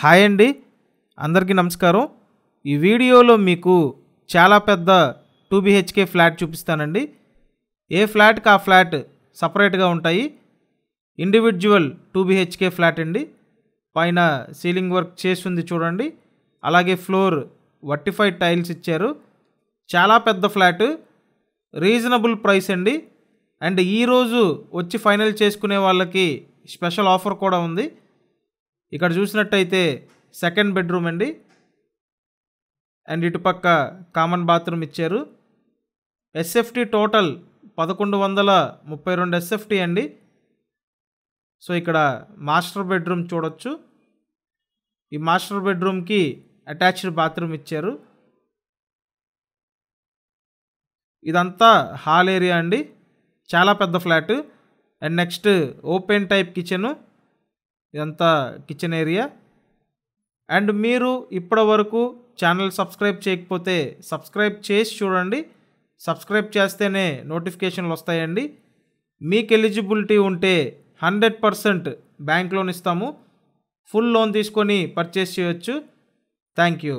hi అండి అందరికీ నమస్కారం ఈ వీడియోలో మీకు చాలా పెద్ద టూ బిహెచ్కే ఫ్లాట్ చూపిస్తానండి ఏ ఫ్లాట్కి ఆ ఫ్లాట్ సపరేట్గా ఉంటాయి ఇండివిజువల్ టూ బిహెచ్కే ఫ్లాట్ అండి పైన సీలింగ్ వర్క్ చేసింది చూడండి అలాగే ఫ్లోర్ వర్టిఫైడ్ టైల్స్ ఇచ్చారు చాలా పెద్ద ఫ్లాట్ రీజనబుల్ ప్రైస్ అండి అండ్ ఈరోజు వచ్చి ఫైనల్ చేసుకునే వాళ్ళకి స్పెషల్ ఆఫర్ కూడా ఉంది ఇక్కడ చూసినట్టయితే సెకండ్ బెడ్రూమ్ అండి అండ్ ఇటుపక్క కామన్ బాత్రూమ్ ఇచ్చారు ఎస్ఎఫ్టి టోటల్ పదకొండు వందల ముప్పై రెండు ఎస్ఎఫ్టీ అండి సో ఇక్కడ మాస్టర్ బెడ్రూమ్ చూడొచ్చు ఈ మాస్టర్ బెడ్రూమ్కి అటాచ్డ్ బాత్రూమ్ ఇచ్చారు ఇదంతా హాల్ ఏరియా అండి చాలా పెద్ద flat and next open type kitchen ఇదంతా కిచెన్ ఏరియా అండ్ మీరు ఇప్పటి వరకు ఛానల్ సబ్స్క్రైబ్ చేయకపోతే సబ్స్క్రైబ్ చేసి చూడండి సబ్స్క్రైబ్ చేస్తేనే నోటిఫికేషన్లు వస్తాయండి మీకు ఎలిజిబిలిటీ ఉంటే హండ్రెడ్ పర్సెంట్ బ్యాంక్ లోన్ ఇస్తాము ఫుల్ లోన్ తీసుకొని పర్చేస్ చేయొచ్చు థ్యాంక్ యూ